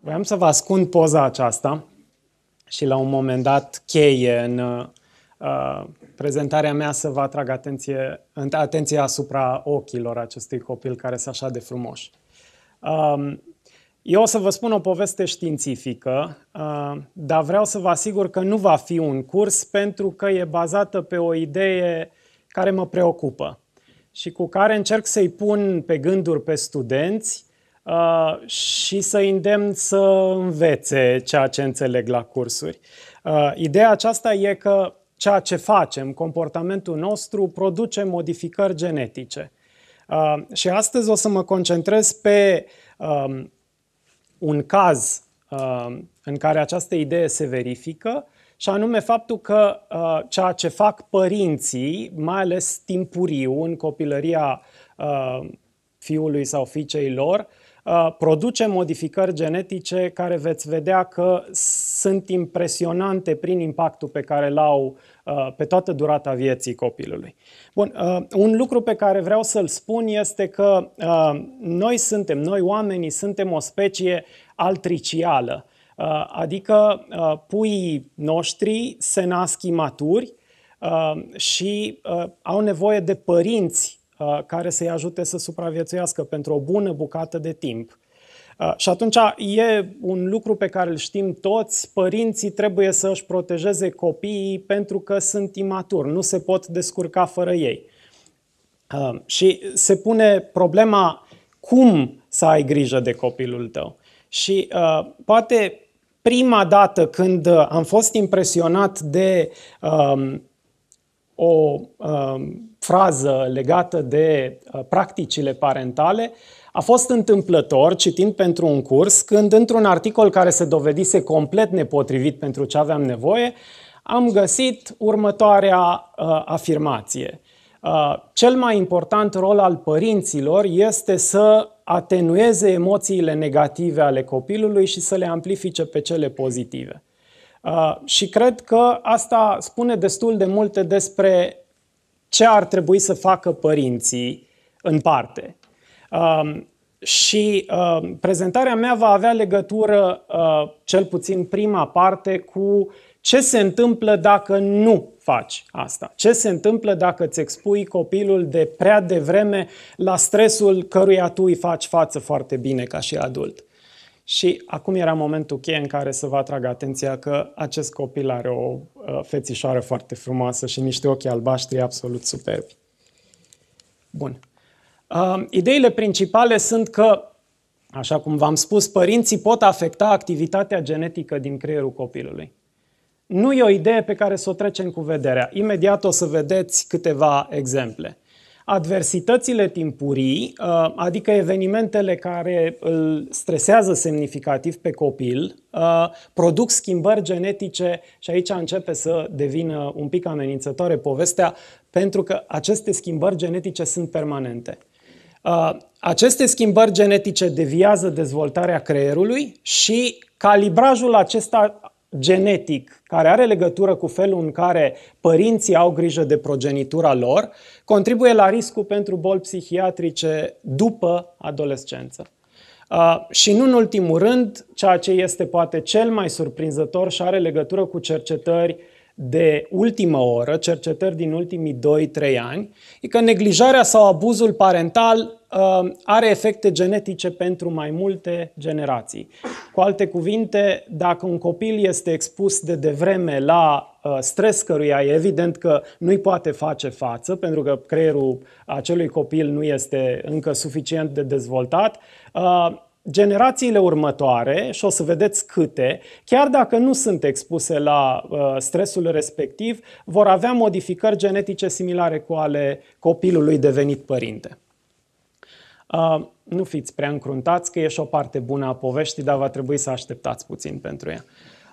Vreau să vă ascund poza aceasta și la un moment dat cheie în uh, prezentarea mea să vă atrag atenție, atenția asupra ochilor acestui copil care sunt așa de frumoși. Um, eu o să vă spun o poveste științifică, uh, dar vreau să vă asigur că nu va fi un curs pentru că e bazată pe o idee care mă preocupă și cu care încerc să-i pun pe gânduri pe studenți uh, și să-i îndemn să învețe ceea ce înțeleg la cursuri. Uh, ideea aceasta e că ceea ce facem, comportamentul nostru, produce modificări genetice. Și astăzi o să mă concentrez pe um, un caz uh, în care această idee se verifică, și anume faptul că uh, ceea ce fac părinții, mai ales timpuriu, în copilăria uh, fiului sau fiicei lor, uh, produce modificări genetice care veți vedea că sunt impresionante prin impactul pe care îl au uh, pe toată durata vieții copilului. Bun, uh, un lucru pe care vreau să-l spun este că uh, noi suntem, noi oamenii, suntem o specie altricială. Adică puii noștri se nasc imaturi și au nevoie de părinți care să-i ajute să supraviețuiască pentru o bună bucată de timp. Uh, și atunci e un lucru pe care îl știm toți, părinții trebuie să își protejeze copiii pentru că sunt imaturi, nu se pot descurca fără ei. Uh, și se pune problema cum să ai grijă de copilul tău. Și uh, poate prima dată când am fost impresionat de um, o um, frază legată de practicile parentale, uh, a fost întâmplător, citind pentru un curs, când într-un articol care se dovedise complet nepotrivit pentru ce aveam nevoie, am găsit următoarea uh, afirmație. Uh, cel mai important rol al părinților este să atenueze emoțiile negative ale copilului și să le amplifice pe cele pozitive. Uh, și cred că asta spune destul de multe despre ce ar trebui să facă părinții în parte. Uh, și uh, prezentarea mea va avea legătură, uh, cel puțin prima parte, cu ce se întâmplă dacă nu faci asta. Ce se întâmplă dacă îți expui copilul de prea devreme la stresul căruia tu îi faci față foarte bine ca și adult. Și acum era momentul cheie în care să vă atrag atenția că acest copil are o uh, fețișoară foarte frumoasă și niște ochi albaștri absolut superbi. Bun. Um, ideile principale sunt că, așa cum v-am spus, părinții pot afecta activitatea genetică din creierul copilului. Nu e o idee pe care să o trecem cu vederea. Imediat o să vedeți câteva exemple. Adversitățile timpurii, uh, adică evenimentele care îl stresează semnificativ pe copil, uh, produc schimbări genetice și aici începe să devină un pic amenințătoare povestea, pentru că aceste schimbări genetice sunt permanente. Uh, aceste schimbări genetice deviază dezvoltarea creierului și calibrajul acesta genetic, care are legătură cu felul în care părinții au grijă de progenitura lor, contribuie la riscul pentru boli psihiatrice după adolescență. Uh, și nu în ultimul rând, ceea ce este poate cel mai surprinzător și are legătură cu cercetări uh, de ultimă oră, cercetări din ultimii 2-3 ani, e că neglijarea sau abuzul parental uh, are efecte genetice pentru mai multe generații. Cu alte cuvinte, dacă un copil este expus de devreme la uh, stres căruia e evident că nu-i poate face față, pentru că creierul acelui copil nu este încă suficient de dezvoltat, uh, generațiile următoare, și o să vedeți câte, chiar dacă nu sunt expuse la uh, stresul respectiv, vor avea modificări genetice similare cu ale copilului devenit părinte. Uh, nu fiți prea încruntați că e și o parte bună a poveștii, dar va trebui să așteptați puțin pentru ea.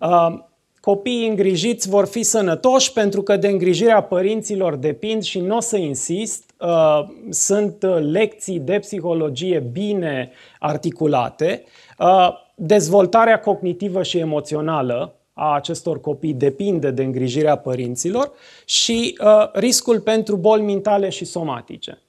Uh, copiii îngrijiți vor fi sănătoși pentru că de îngrijirea părinților depind și nu o să insist, Uh, sunt uh, lecții de psihologie bine articulate. Uh, dezvoltarea cognitivă și emoțională a acestor copii depinde de îngrijirea părinților și riscul pentru boli mentale și somatice.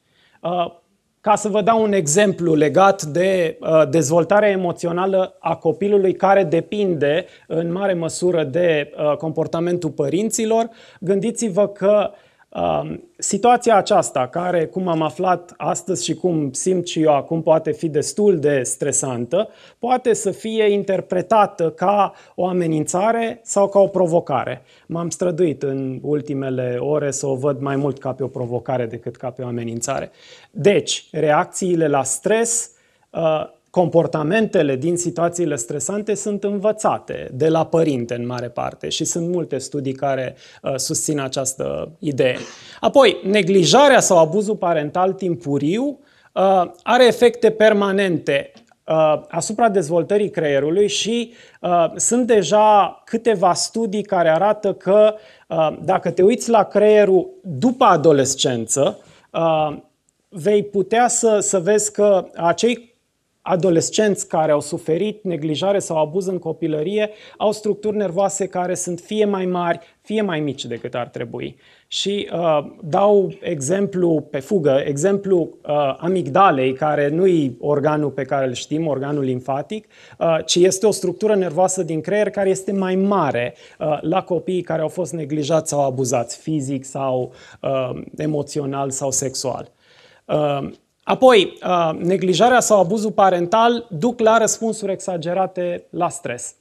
Ca să vă dau un exemplu legat de dezvoltarea emoțională a copilului care depinde în mare măsură de comportamentul părinților, gândiți-vă că Um, situația aceasta, care, cum am aflat astăzi și cum simt și eu acum, poate fi destul de stresantă, poate să fie interpretată ca o amenințare sau ca o provocare. M-am străduit în ultimele ore să o văd mai mult ca pe o provocare decât ca pe o amenințare. Deci, reacțiile la stres uh, comportamentele din situațiile stresante sunt învățate de la părinte în mare parte și sunt multe studii care uh, susțin această idee. Apoi, neglijarea sau abuzul parental timpuriu uh, are efecte permanente uh, asupra dezvoltării creierului și uh, sunt deja câteva studii care arată că uh, dacă te uiți la creierul după adolescență, uh, vei putea să, să vezi că acei adolescenți care au suferit neglijare sau abuz în copilărie au structuri nervoase care sunt fie mai mari, fie mai mici decât ar trebui. Și uh, dau exemplu pe fugă, exemplu uh, amigdalei, care nu e organul pe care îl știm, organul limfatic, uh, ci este o structură nervoasă din creier care este mai mare uh, la copiii care au fost neglijați sau abuzați fizic sau uh, emoțional sau sexual. Uh, Apoi, uh, neglijarea sau abuzul parental duc la răspunsuri exagerate la stres.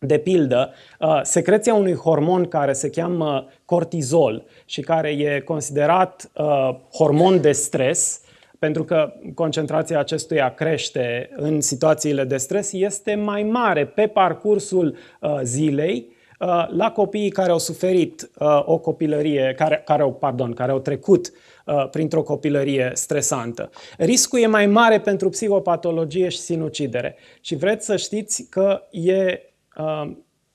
De pildă, uh, secreția unui hormon care se cheamă cortizol și care e considerat uh, hormon de stres, pentru că concentrația acestuia crește în situațiile de stres, este mai mare pe parcursul zilei la copiii care au suferit o copilărie, care, care, au, pardon, care au trecut uh, Uh, printr-o copilărie stresantă. Riscul e mai mare pentru psihopatologie și sinucidere. Și vreți să știți că e uh,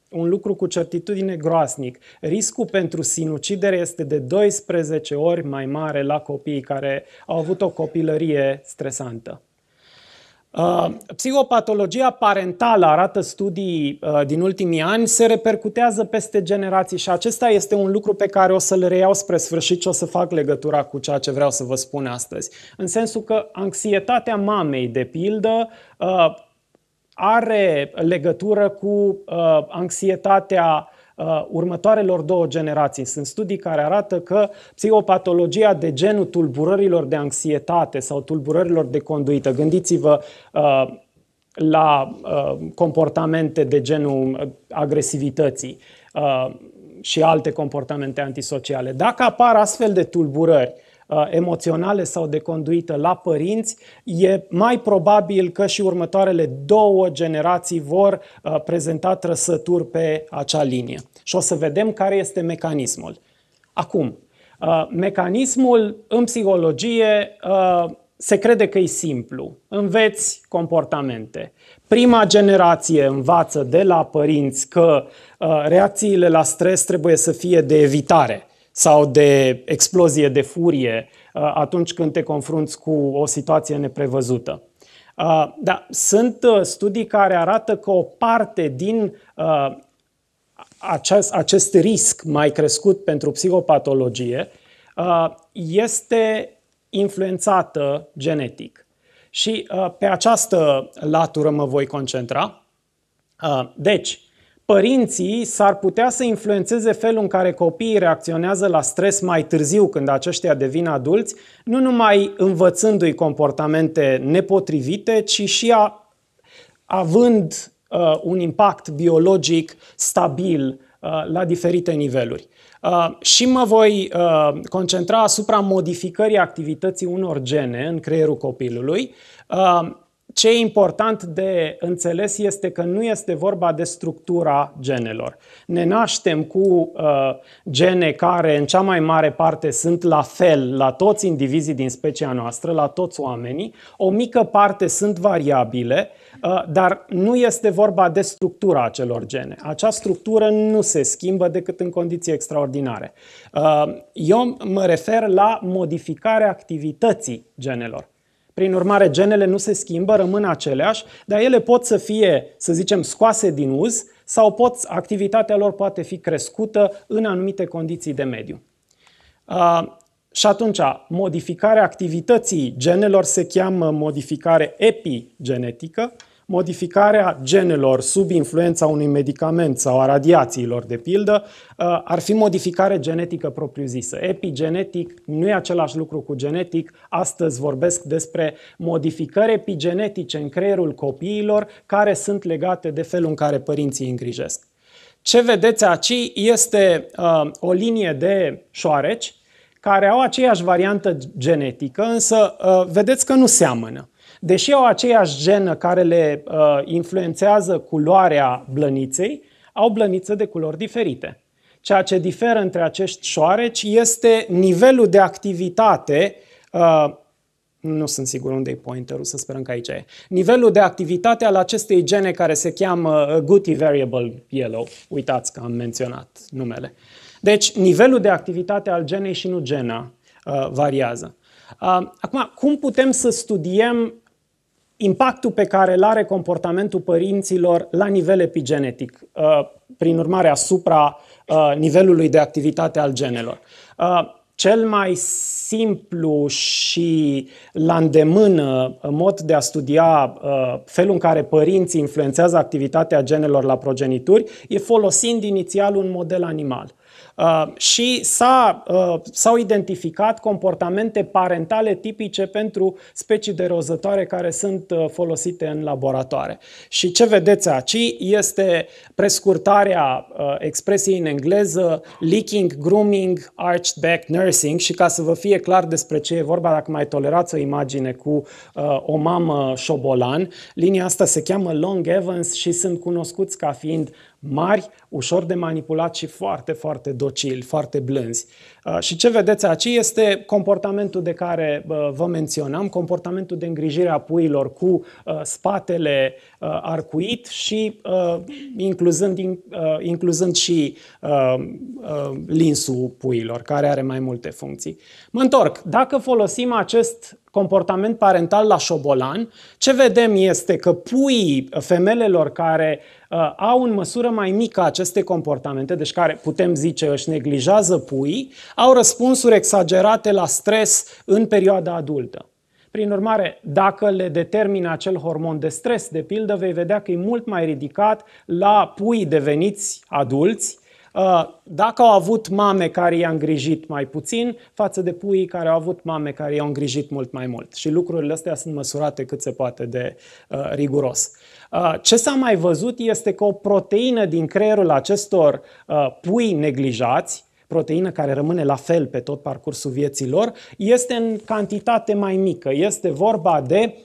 un lucru cu certitudine groasnic. Riscul pentru sinucidere este de 12 ori mai mare la copiii care au avut o copilărie stresantă. Uh, psihopatologia parentală, arată studii uh, din ultimii ani, se repercutează peste generații și acesta este un lucru pe care o să-l reiau spre sfârșit și o să fac legătura cu ceea ce vreau să vă spun astăzi. În sensul că anxietatea mamei, de pildă, uh, are legătură cu anxietatea Uh, următoarelor două generații. Sunt studii care arată că psihopatologia de genul tulburărilor de anxietate sau tulburărilor de conduită, gândiți-vă uh, la uh, comportamente de genul agresivității și alte comportamente antisociale, dacă apar astfel de tulburări, Uh, emoționale sau de conduită la părinți, e mai probabil că și următoarele două generații vor uh, prezenta trăsături pe acea linie. Și o să vedem care este mecanismul. Acum, uh, mecanismul în psihologie se crede că e simplu. Înveți comportamente. Prima generație învață de la părinți că reacțiile la stres trebuie să fie de evitare sau de explozie de furie uh, atunci când te confrunți cu o situație neprevăzută. Uh, da, sunt uh, studii care arată că o parte din acest, acest risc mai crescut pentru psihopatologie este influențată genetic. Și pe această latură mă voi concentra. Deci, părinții s-ar putea să influențeze felul în care copiii reacționează la stres mai târziu, când aceștia devin adulți, nu numai învățându-i comportamente nepotrivite, ci și a, având uh, un impact biologic stabil uh, la diferite niveluri. Uh, și mă voi uh, concentra asupra modificării activității unor gene în creierul copilului, uh, ce e important de înțeles este că nu este vorba de structura genelor. Ne naștem cu uh, gene care, în cea mai mare parte, sunt la fel la toți indivizii din specia noastră, la toți oamenii. O mică parte sunt variabile, uh, dar nu este vorba de structura acelor gene. Acea structură nu se schimbă decât în condiții extraordinare. Uh, eu mă refer la modificarea activității genelor. Prin urmare, genele nu se schimbă, rămân aceleași, dar ele pot să fie, să zicem, scoase din uz sau pot, activitatea lor poate fi crescută în anumite condiții de mediu. Uh, și atunci, modificarea activității genelor se cheamă modificare epigenetică, modificarea genelor sub influența unui medicament sau a radiațiilor, de pildă, uh, ar fi modificare genetică propriu-zisă. Epigenetic nu e același lucru cu genetic. Astăzi vorbesc despre modificări epigenetice în creierul copiilor care sunt legate de felul în care părinții îngrijesc. Ce vedeți aici este uh, o linie de șoareci care au aceeași variantă genetică, însă uh, vedeți că nu seamănă. Deși au aceeași genă care le uh, influențează culoarea blăniței, au blăniță de culori diferite. Ceea ce diferă între acești șoareci este nivelul de activitate uh, nu sunt sigur unde e pointerul, să sperăm că aici e. Nivelul de activitate al acestei gene care se cheamă uh, Guti Variable Yellow. Uitați că am menționat numele. Deci, nivelul de activitate al genei și nu gena uh, variază. Uh, acum, cum putem să studiem impactul pe care îl are comportamentul părinților la nivel epigenetic, uh, prin urmare asupra uh, nivelului de activitate al genelor. Uh, cel mai simplu și la îndemână mod de a studia felul în care părinții influențează activitatea genelor la progenituri e folosind inițial un model animal. Uh, și s-a, uh, s-au identificat comportamente parentale tipice pentru specii de rozătoare care sunt uh, folosite în laboratoare. Și ce vedeți aici este prescurtarea expresiei în engleză leaking, grooming, arched back nursing și ca să vă fie clar despre ce e vorba, dacă mai tolerați o imagine cu o mamă șobolan, linia asta se cheamă Long Evans și sunt cunoscuți ca fiind mari, ușor de manipulat și foarte, foarte docili, foarte blânzi. Uh, și ce vedeți aici este comportamentul de care uh, vă menționam, comportamentul de îngrijire a puilor cu uh, spatele arcuit și incluzând, incluzând și linsul puilor, care are mai multe funcții. Mă întorc. Dacă folosim acest comportament parental la șobolan, ce vedem este că puii femelelor care uh, au în măsură mai mică aceste comportamente, deci care putem zice își neglijează puii, au răspunsuri exagerate la stres în perioada adultă. Prin urmare, dacă le determină acel hormon de stres, de pildă, vei vedea că e mult mai ridicat la pui deveniți adulți Uh, dacă au avut mame care i au îngrijit mai puțin, față de puii care au avut mame care i-au îngrijit mult mai mult. Și lucrurile astea sunt măsurate cât se poate de uh, riguros. Uh, ce s-a mai văzut este că o proteină din creierul acestor pui neglijați, proteină care rămâne la fel pe tot parcursul vieții lor, este în cantitate mai mică. Este vorba de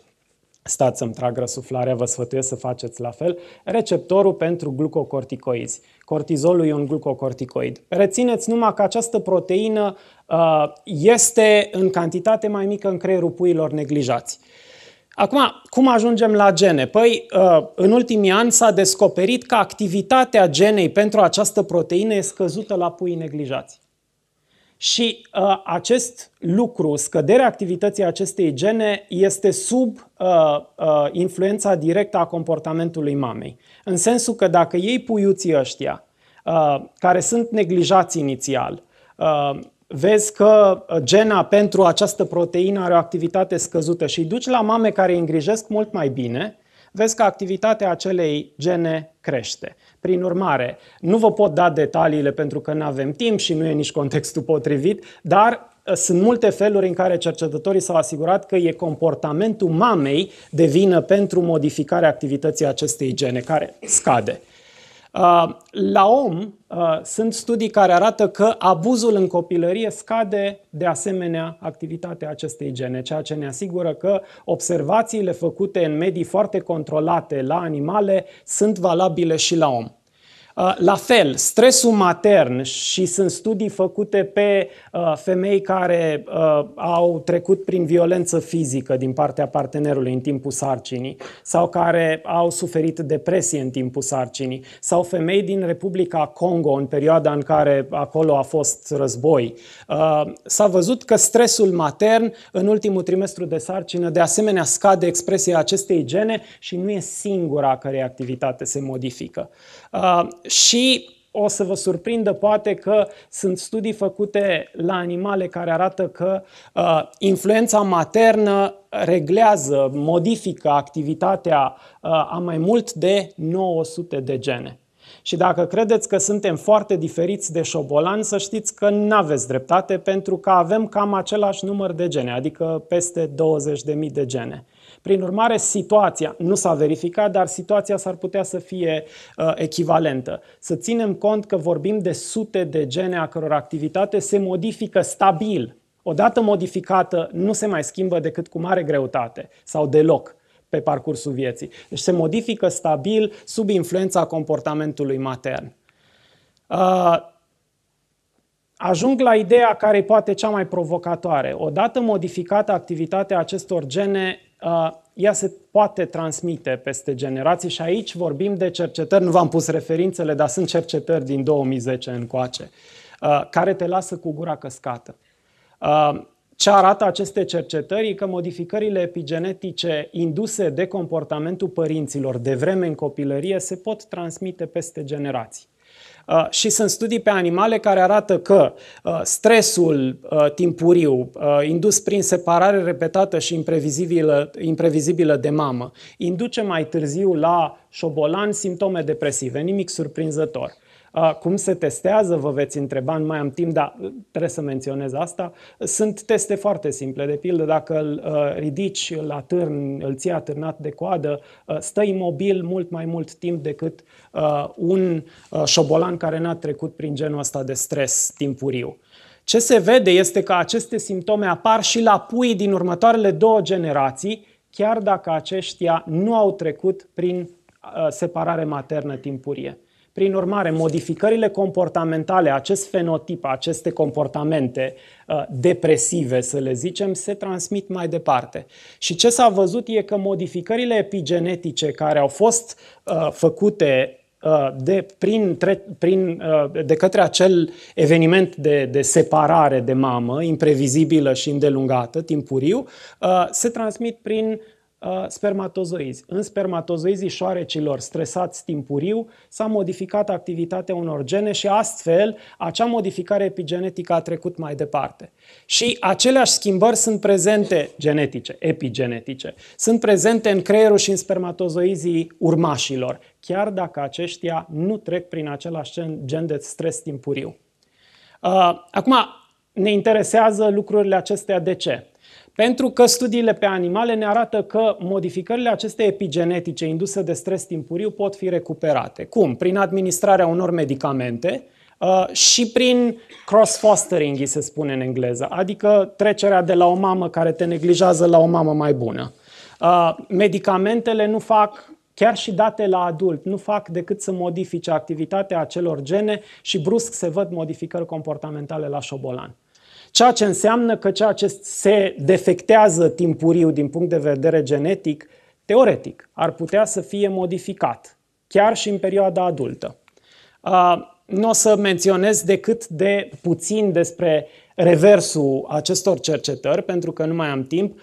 stați să-mi trag răsuflarea, vă sfătuiesc să faceți la fel, receptorul pentru glucocorticoizi. Cortizolul e un glucocorticoid. Rețineți numai că această proteină uh, este în cantitate mai mică în creierul puilor neglijați. Acum, cum ajungem la gene? Păi, uh, în ultimii ani s-a descoperit că activitatea genei pentru această proteină e scăzută la puii neglijați. Și uh, acest lucru, scăderea activității acestei gene, este sub uh, uh, influența directă a comportamentului mamei. În sensul că dacă ei puiuții ăștia, uh, care sunt neglijați inițial, uh, vezi că uh, gena pentru această proteină are o activitate scăzută și îi duci la mame care îi îngrijesc mult mai bine, vezi că activitatea acelei gene crește. Prin urmare, nu vă pot da detaliile pentru că nu avem timp și nu e nici contextul potrivit, dar ă, sunt multe feluri în care cercetătorii s-au asigurat că e comportamentul mamei de vină pentru modificarea activității acestei gene, care scade. Uh, la om uh, sunt studii care arată că abuzul în copilărie scade de asemenea activitatea acestei gene, ceea ce ne asigură că observațiile făcute în medii foarte controlate la animale sunt valabile și la om. Uh, la fel, stresul matern și sunt studii făcute pe uh, femei care uh, au trecut prin violență fizică din partea partenerului în timpul sarcinii sau care au suferit depresie în timpul sarcinii sau femei din Republica Congo în perioada în care acolo a fost război. S-a văzut că stresul matern în ultimul trimestru de sarcină de asemenea scade expresia acestei gene și nu e singura care activitate se modifică și o să vă surprindă poate că sunt studii făcute la animale care arată că uh, influența maternă reglează, modifică activitatea uh, a mai mult de 900 de gene. Și dacă credeți că suntem foarte diferiți de șobolan, să știți că nu aveți dreptate pentru că avem cam același număr de gene, adică peste 20.000 de gene. Prin urmare, situația nu s-a verificat, dar situația s-ar putea să fie uh, echivalentă. Să ținem cont că vorbim de sute de gene a căror activitate se modifică stabil. Odată modificată, nu se mai schimbă decât cu mare greutate sau deloc pe parcursul vieții. Deci se modifică stabil sub influența comportamentului matern. Uh, Ajung la ideea care e poate cea mai provocatoare. Odată modificată activitatea acestor gene, Uh, ea se poate transmite peste generații și aici vorbim de cercetări, nu v-am pus referințele, dar sunt cercetări din 2010 încoace, uh, care te lasă cu gura căscată. Uh, ce arată aceste cercetări că modificările epigenetice induse de comportamentul părinților de vreme în copilărie se pot transmite peste generații. Uh, și sunt studii pe animale care arată că uh, stresul uh, timpuriu indus prin separare repetată și imprevizibilă, imprevizibilă de mamă induce mai târziu la șobolan simptome depresive, nimic surprinzător. Cum se testează, vă veți întreba, nu mai am timp, dar uh, trebuie să menționez asta. Sunt teste foarte simple. De pildă, dacă îl uh, ridici, la târn, îl ții atârnat de coadă, uh, stă imobil mult mai mult timp decât un șobolan care n-a trecut prin genul ăsta de stres timpuriu. Ce se vede este că aceste simptome apar și la pui din următoarele două generații, chiar dacă aceștia nu au trecut prin separare maternă timpurie. Prin urmare, modificările comportamentale, acest fenotip, aceste comportamente uh, depresive, să le zicem, se transmit mai departe. Și ce s-a văzut e că modificările epigenetice care au fost uh, făcute uh, de, prin, tre, prin, de către acel eveniment de, de separare de mamă, imprevizibilă și îndelungată, timpuriu, se transmit prin Uh, spermatozoizi. În spermatozoizii șoarecilor stresați timpuriu s-a modificat activitatea unor gene și astfel acea modificare epigenetică a trecut mai departe. Și aceleași schimbări sunt prezente genetice, epigenetice, sunt prezente în creierul și în spermatozoizii urmașilor, chiar dacă aceștia nu trec prin același gen de stres timpuriu. Uh, acum, ne interesează lucrurile acestea de ce? Pentru că studiile pe animale ne arată că modificările acestea epigenetice induse de stres timpuriu pot fi recuperate. Cum? Prin administrarea unor medicamente uh, și prin cross-fostering, se spune în engleză, adică trecerea de la o mamă care te neglijează la o mamă mai bună. Uh, medicamentele nu fac chiar și date la adult nu fac decât să modifice activitatea acelor gene și brusc se văd modificări comportamentale la șobolan. Ceea ce înseamnă că ceea ce se defectează timpuriu din punct de vedere genetic, teoretic, ar putea să fie modificat, chiar și în perioada adultă. Nu o să menționez decât de puțin despre reversul acestor cercetări, pentru că nu mai am timp.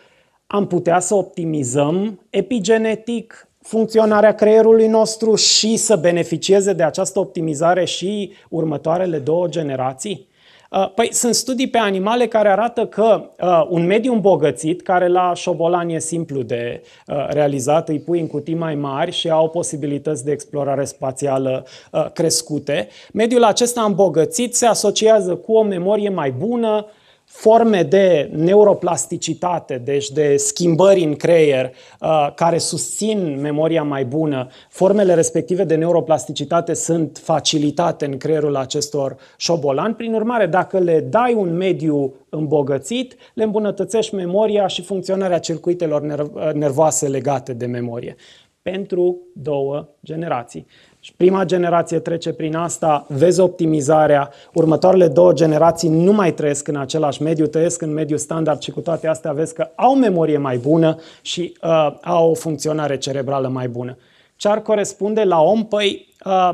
Am putea să optimizăm epigenetic funcționarea creierului nostru și să beneficieze de această optimizare și următoarele două generații? Uh, păi sunt studii pe animale care arată că uh, un mediu îmbogățit, care la șobolan e simplu de uh, realizat, îi pui în cutii mai mari și au posibilități de explorare spațială uh, crescute, mediul acesta îmbogățit se asociază cu o memorie mai bună, forme de neuroplasticitate, deci de schimbări în creier uh, care susțin memoria mai bună, formele respective de neuroplasticitate sunt facilitate în creierul acestor șobolani. Prin urmare, dacă le dai un mediu îmbogățit, le îmbunătățești memoria și funcționarea circuitelor uh, nervoase legate de memorie pentru două generații. Și prima generație trece prin asta, vezi optimizarea, următoarele două generații nu mai trăiesc în același mediu, trăiesc în mediu standard și cu toate astea vezi că au memorie mai bună și uh, au o funcționare cerebrală mai bună. Ce ar corespunde la om? Păi uh,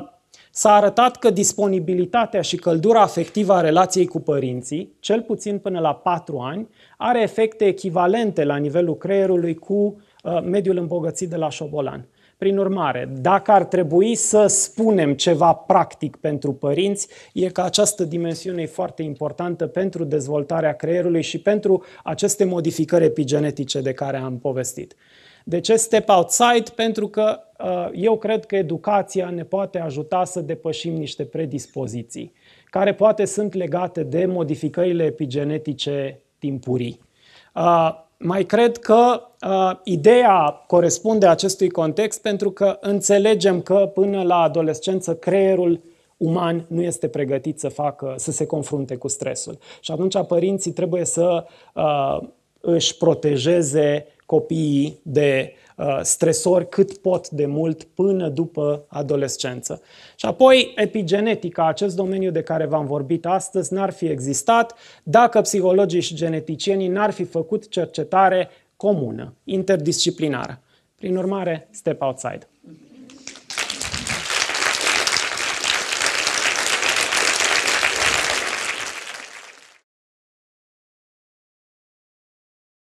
s-a arătat că disponibilitatea și căldura afectivă a relației cu părinții, cel puțin până la 4 ani, are efecte echivalente la nivelul creierului cu uh, mediul îmbogățit de la șobolan. Prin urmare, dacă ar trebui să spunem ceva practic pentru părinți, e că această dimensiune e foarte importantă pentru dezvoltarea creierului și pentru aceste modificări epigenetice de care am povestit. De ce step outside? Pentru că uh, eu cred că educația ne poate ajuta să depășim niște predispoziții, care poate sunt legate de modificările epigenetice timpurii. Uh, mai cred că uh, ideea corespunde acestui context pentru că înțelegem că până la adolescență creierul uman nu este pregătit să facă, să se confrunte cu stresul. Și atunci părinții trebuie să uh, își protejeze copiii de uh, stresori cât pot de mult până după adolescență. Și apoi epigenetica, acest domeniu de care v-am vorbit astăzi, n-ar fi existat dacă psihologii și geneticienii n-ar fi făcut cercetare comună, interdisciplinară. Prin urmare, step outside.